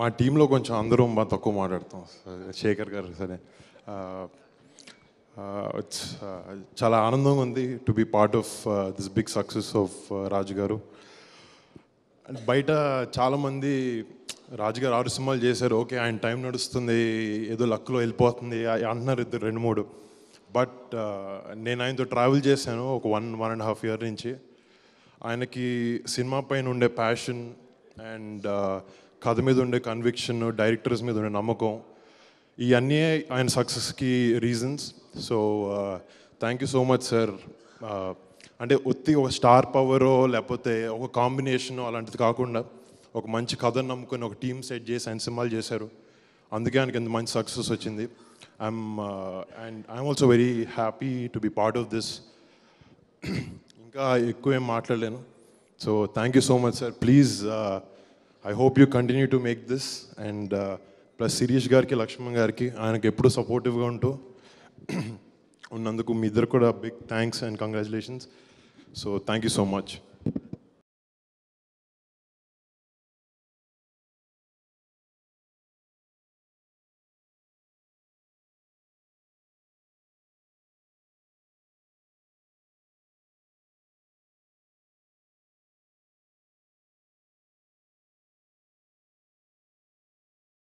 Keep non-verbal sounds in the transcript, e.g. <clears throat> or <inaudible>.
మా టీంలో కొంచెం అందరూ బాగా తక్కువ మాట్లాడతాం శేఖర్ గారు సరే చాలా ఆనందంగా ఉంది to be part of this big success of Raju garu and బయట చాలామంది రాజు గారు ఆరు సినిమాలు చేశారు ఓకే ఆయన టైం నడుస్తుంది ఏదో లక్లో వెళ్ళిపోతుంది అంటున్నారు ఇద్దరు రెండు మూడు బట్ నేను ఆయనతో ట్రావెల్ చేశాను ఒక one one and half year నుంచి ఆయనకి సినిమా పైన ఉండే ప్యాషన్ అండ్ కథ మీద ఉండే కన్విక్షన్ డైరెక్టర్స్ మీద ఉండే నమ్మకం ఇవన్నీ ఆయన సక్సెస్కి reasons so thank you so much sir అంటే ఒత్తి ఒక స్టార్ పవరో లేకపోతే ఒక కాంబినేషనో అలాంటిది కాకుండా ఒక మంచి కథను నమ్ముకొని ఒక టీం సెట్ చేసి ఆయన సినిమాలు చేశారు అందుకే ఆయనకి ఎంత మంచి సక్సెస్ వచ్చింది I'm and I'm also very happy to be part of this ఇంకా ఎక్కువ ఏం మాట్లాడలేను so thank you so much sir please I hope you continue to make this and plus Shirish గారికి లక్ష్మణ్ గారికి ఆయనకు ఎప్పుడు సపోర్టివ్గా ఉంటూ <clears throat> ఉన్నందుకు మీ ఇద్దరు కూడా big thanks and congratulations so thank you so much